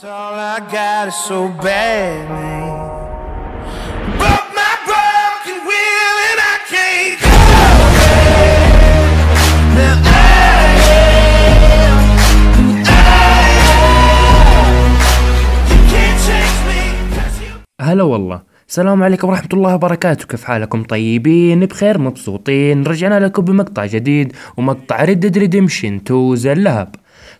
هلا والله السلام عليكم ورحمة الله وبركاته كيف حالكم طيبين بخير مبسوطين رجعنا لكم بمقطع جديد ومقطع ريد ديد ريديمشن 2 لهب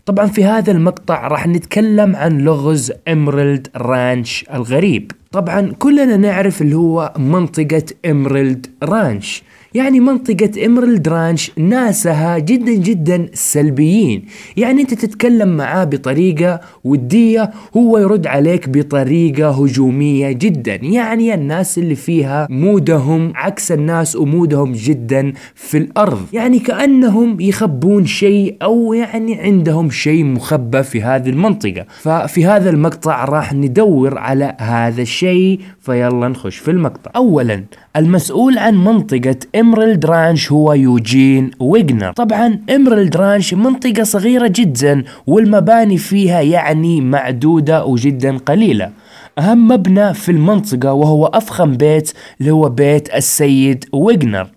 طبعا في هذا المقطع راح نتكلم عن لغز إمرالد رانش الغريب طبعا كلنا نعرف اللي هو منطقة إمرالد رانش يعني منطقة إمرالد درانش ناسها جدا جدا سلبيين يعني أنت تتكلم معاه بطريقة ودية هو يرد عليك بطريقة هجومية جدا يعني الناس اللي فيها مودهم عكس الناس ومودهم جدا في الأرض يعني كأنهم يخبون شيء أو يعني عندهم شيء مخبى في هذه المنطقة ففي هذا المقطع راح ندور على هذا الشيء فيلا نخش في المقطع أولا المسؤول عن منطقة إمرلد رانش هو يوجين ويجنر طبعا إمرلد رانش منطقة صغيرة جدا والمباني فيها يعني معدودة وجدا قليلة أهم مبنى في المنطقة وهو أفخم بيت اللي هو بيت السيد ويجنر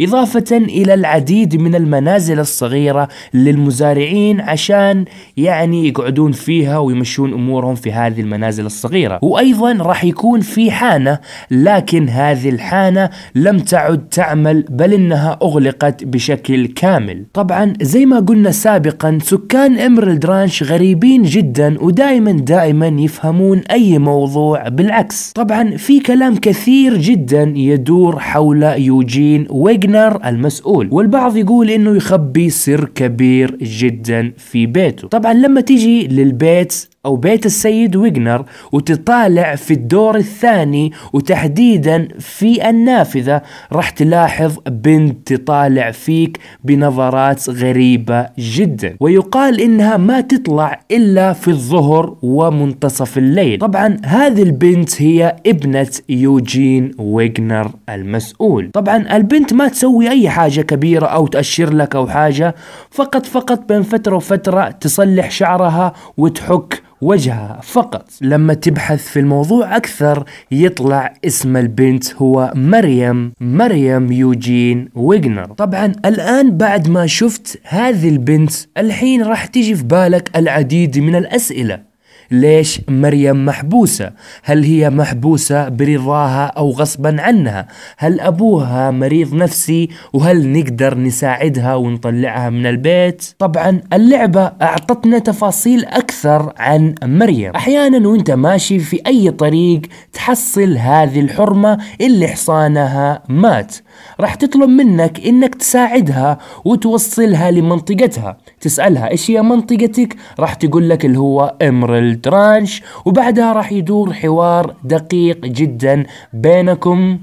إضافة إلى العديد من المنازل الصغيرة للمزارعين عشان يعني يقعدون فيها ويمشون أمورهم في هذه المنازل الصغيرة وأيضا راح يكون في حانة لكن هذه الحانة لم تعد تعمل بل إنها أغلقت بشكل كامل طبعا زي ما قلنا سابقا سكان إمرالد رانش غريبين جدا ودائما دائما يفهمون أي موضوع بالعكس طبعا في كلام كثير جدا يدور حول يوجين ويجن واجنر المسؤول والبعض يقول انه يخبي سر كبير جدا في بيته طبعا لما تيجي للبيت أو بيت السيد ويجنر وتطالع في الدور الثاني وتحديدا في النافذة راح تلاحظ بنت تطالع فيك بنظرات غريبة جدا ويقال إنها ما تطلع إلا في الظهر ومنتصف الليل طبعا هذه البنت هي ابنة يوجين ويجنر المسؤول طبعا البنت ما تسوي أي حاجة كبيرة أو تأشر لك أو حاجة فقط فقط بين فترة وفترة تصلح شعرها وتحك وجهها فقط لما تبحث في الموضوع أكثر يطلع اسم البنت هو مريم مريم يوجين ويجنر طبعا الآن بعد ما شفت هذه البنت الحين راح تيجي في بالك العديد من الأسئلة ليش مريم محبوسة هل هي محبوسة برضاها أو غصبا عنها هل أبوها مريض نفسي وهل نقدر نساعدها ونطلعها من البيت طبعا اللعبة أعطتنا تفاصيل أكثر عن مريم أحيانا وانت ماشي في أي طريق تحصل هذه الحرمة اللي حصانها مات راح تطلب منك انك تساعدها وتوصلها لمنطقتها تسألها ايش هي منطقتك راح تقول لك اللي هو امرلد الترانش وبعدها راح يدور حوار دقيق جدا بينكم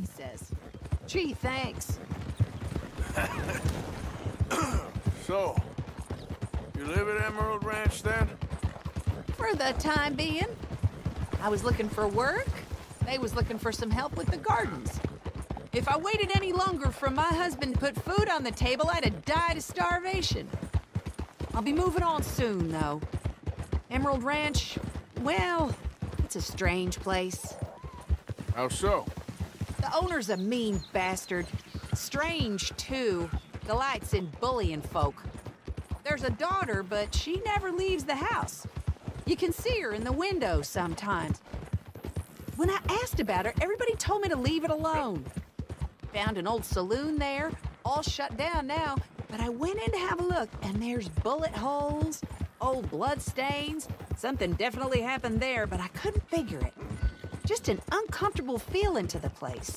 So, you live at Emerald Ranch then? For the time being. I was looking for work. They was looking for some help with the gardens. If I waited any longer for my husband to put food on the table, I'd have died of starvation. I'll be moving on soon, though. Emerald Ranch, well, it's a strange place. How so? The owner's a mean bastard. Strange, too. Delights in bullying folk. There's a daughter, but she never leaves the house. You can see her in the window sometimes. When I asked about her, everybody told me to leave it alone. Found an old saloon there, all shut down now, but I went in to have a look, and there's bullet holes old blood stains. Something definitely happened there, but I couldn't figure it. Just an uncomfortable feeling to the place.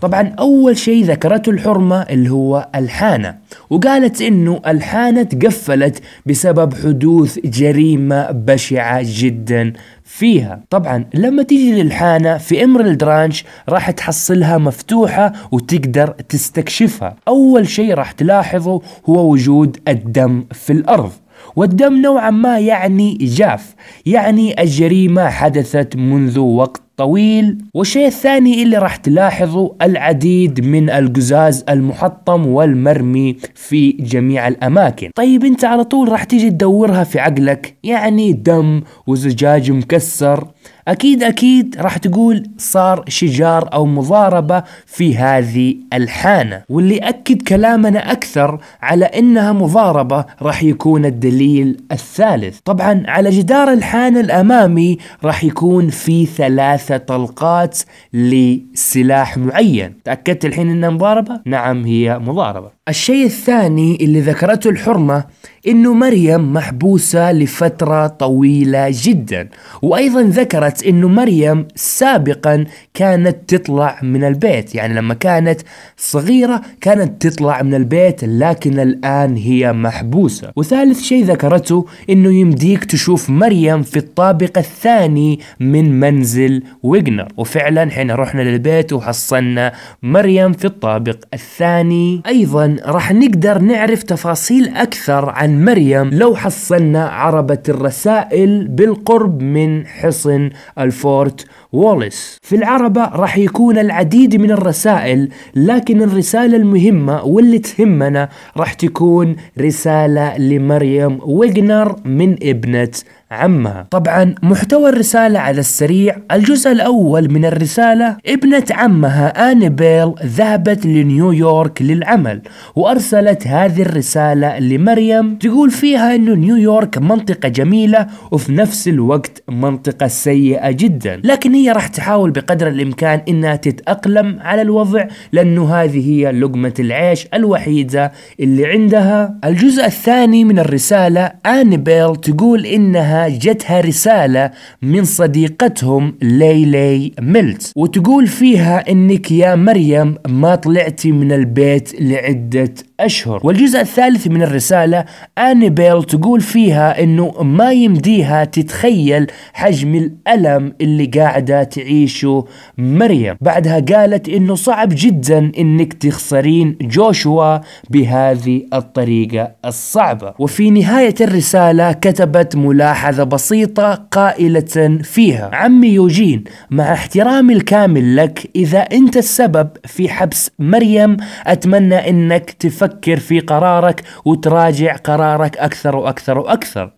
طبعا أول شيء ذكرته الحرمة اللي هو الحانة وقالت إنه الحانة تقفلت بسبب حدوث جريمة بشعة جدا فيها طبعا لما تيجي للحانة في إمرالد رانش راح تحصلها مفتوحة وتقدر تستكشفها أول شيء راح تلاحظه هو وجود الدم في الأرض والدم نوعا ما يعني جاف يعني الجريمة حدثت منذ وقت طويل والشيء الثاني اللي راح تلاحظه العديد من القزاز المحطم والمرمي في جميع الأماكن طيب انت على طول راح تيجي تدورها في عقلك يعني دم وزجاج مكسر أكيد أكيد راح تقول صار شجار أو مضاربة في هذه الحانة واللي أكد كلامنا أكثر على أنها مضاربة راح يكون الدليل الثالث طبعا على جدار الحانة الأمامي راح يكون في ثلاثة طلقات لسلاح معين تأكدت الحين أنها مضاربة؟ نعم هي مضاربة الشيء الثاني اللي ذكرته الحرمة أنه مريم محبوسة لفترة طويلة جدا وأيضا ذكرت لاحظت انه مريم سابقا كانت تطلع من البيت يعني لما كانت صغيرة كانت تطلع من البيت لكن الان هي محبوسة وثالث شيء ذكرته انه يمديك تشوف مريم في الطابق الثاني من منزل ويجنر وفعلا حين رحنا للبيت وحصلنا مريم في الطابق الثاني ايضا راح نقدر نعرف تفاصيل اكثر عن مريم لو حصلنا عربة الرسائل بالقرب من حصن al Fort ووليس في العربة راح يكون العديد من الرسائل لكن الرسالة المهمة واللي تهمنا راح تكون رسالة لمريم ويجنر من ابنة عمها طبعا محتوى الرسالة على السريع الجزء الأول من الرسالة ابنة عمها آنيبيل ذهبت لنيويورك للعمل وأرسلت هذه الرسالة لمريم تقول فيها أنه نيويورك منطقة جميلة وفي نفس الوقت منطقة سيئة جدا لكن الفنية راح تحاول بقدر الإمكان إنها تتأقلم على الوضع لأنه هذه هي لقمة العيش الوحيدة اللي عندها الجزء الثاني من الرسالة آنبيل تقول إنها جتها رسالة من صديقتهم ليلي ميلت وتقول فيها إنك يا مريم ما طلعتي من البيت لعدة أشهر والجزء الثالث من الرسالة أنيبيل تقول فيها أنه ما يمديها تتخيل حجم الألم اللي قاعدة تعيشه مريم بعدها قالت أنه صعب جدا أنك تخسرين جوشوا بهذه الطريقة الصعبة وفي نهاية الرسالة كتبت ملاحظة بسيطة قائلة فيها عمي يوجين مع احترامي الكامل لك إذا أنت السبب في حبس مريم أتمنى أنك تفكر تفكر في قرارك وتراجع قرارك أكثر وأكثر وأكثر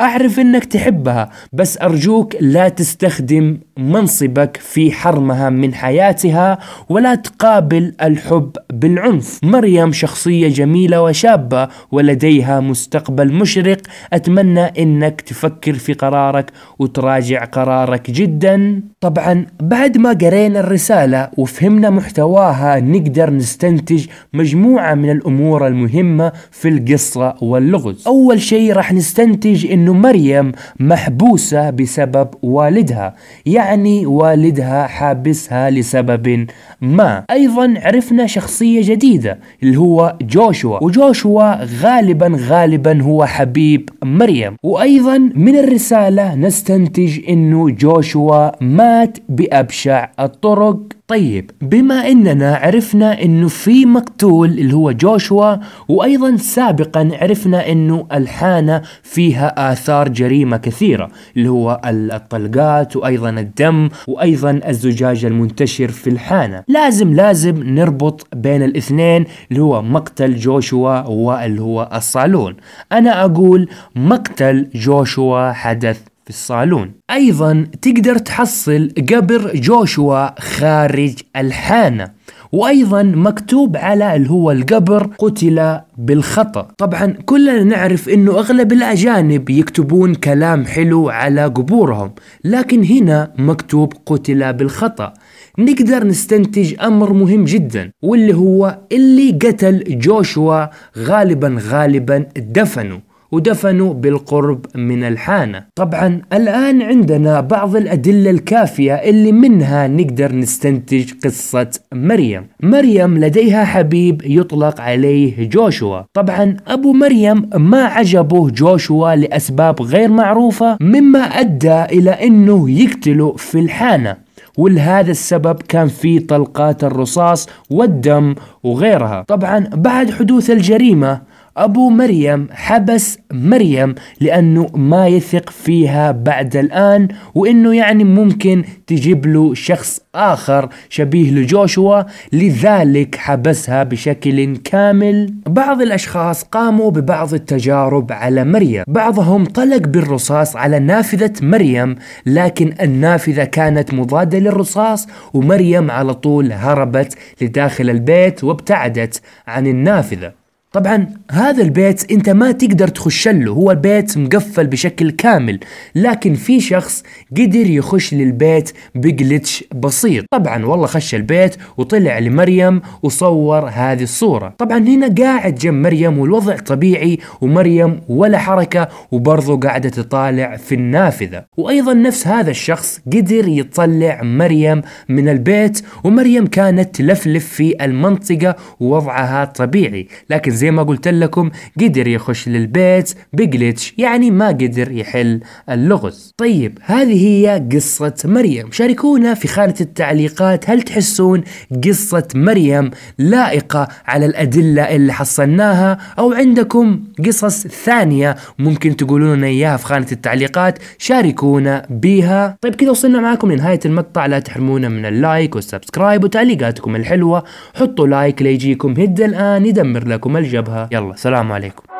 أعرف أنك تحبها بس أرجوك لا تستخدم منصبك في حرمها من حياتها ولا تقابل الحب بالعنف مريم شخصية جميلة وشابة ولديها مستقبل مشرق أتمنى أنك تفكر في قرارك وتراجع قرارك جدا طبعا بعد ما قرينا الرسالة وفهمنا محتواها نقدر نستنتج مجموعة من الأمور المهمة في القصة واللغز أول شيء راح نستنتج أن أن مريم محبوسة بسبب والدها يعني والدها حابسها لسبب ما أيضا عرفنا شخصية جديدة اللي هو جوشوا وجوشوا غالبا غالبا هو حبيب مريم وأيضا من الرسالة نستنتج أنه جوشوا مات بأبشع الطرق طيب بما اننا عرفنا انه في مقتول اللي هو جوشوا وايضا سابقا عرفنا انه الحانه فيها اثار جريمه كثيره اللي هو الطلقات وايضا الدم وايضا الزجاج المنتشر في الحانه لازم لازم نربط بين الاثنين اللي هو مقتل جوشوا واللي هو الصالون انا اقول مقتل جوشوا حدث في الصالون أيضا تقدر تحصل قبر جوشوا خارج الحانة وأيضا مكتوب على اللي هو القبر قتل بالخطأ طبعا كلنا نعرف أنه أغلب الأجانب يكتبون كلام حلو على قبورهم لكن هنا مكتوب قتل بالخطأ نقدر نستنتج أمر مهم جدا واللي هو اللي قتل جوشوا غالبا غالبا دفنه ودفنوا بالقرب من الحانة طبعا الآن عندنا بعض الأدلة الكافية اللي منها نقدر نستنتج قصة مريم مريم لديها حبيب يطلق عليه جوشوا طبعا أبو مريم ما عجبه جوشوا لأسباب غير معروفة مما أدى إلى أنه يقتله في الحانة ولهذا السبب كان في طلقات الرصاص والدم وغيرها طبعا بعد حدوث الجريمة أبو مريم حبس مريم لأنه ما يثق فيها بعد الآن وإنه يعني ممكن تجيب له شخص آخر شبيه لجوشوا لذلك حبسها بشكل كامل بعض الأشخاص قاموا ببعض التجارب على مريم بعضهم طلق بالرصاص على نافذة مريم لكن النافذة كانت مضادة للرصاص ومريم على طول هربت لداخل البيت وابتعدت عن النافذة طبعا هذا البيت انت ما تقدر تخش له هو بيت مقفل بشكل كامل لكن في شخص قدر يخش للبيت بجلتش بسيط طبعا والله خش البيت وطلع لمريم وصور هذه الصورة طبعا هنا قاعد جنب مريم والوضع طبيعي ومريم ولا حركة وبرضو قاعدة تطالع في النافذة وايضا نفس هذا الشخص قدر يطلع مريم من البيت ومريم كانت تلفلف في المنطقة ووضعها طبيعي لكن زي زي ما قلت لكم قدر يخش للبيت بجلتش يعني ما قدر يحل اللغز طيب هذه هي قصة مريم شاركونا في خانة التعليقات هل تحسون قصة مريم لائقة على الأدلة اللي حصلناها أو عندكم قصص ثانية ممكن تقولون لنا إياها في خانة التعليقات شاركونا بها طيب كذا وصلنا معاكم لنهاية المقطع لا تحرمونا من اللايك والسبسكرايب وتعليقاتكم الحلوة حطوا لايك ليجيكم هد الآن يدمر لكم الجو الجبهه يلا سلام عليكم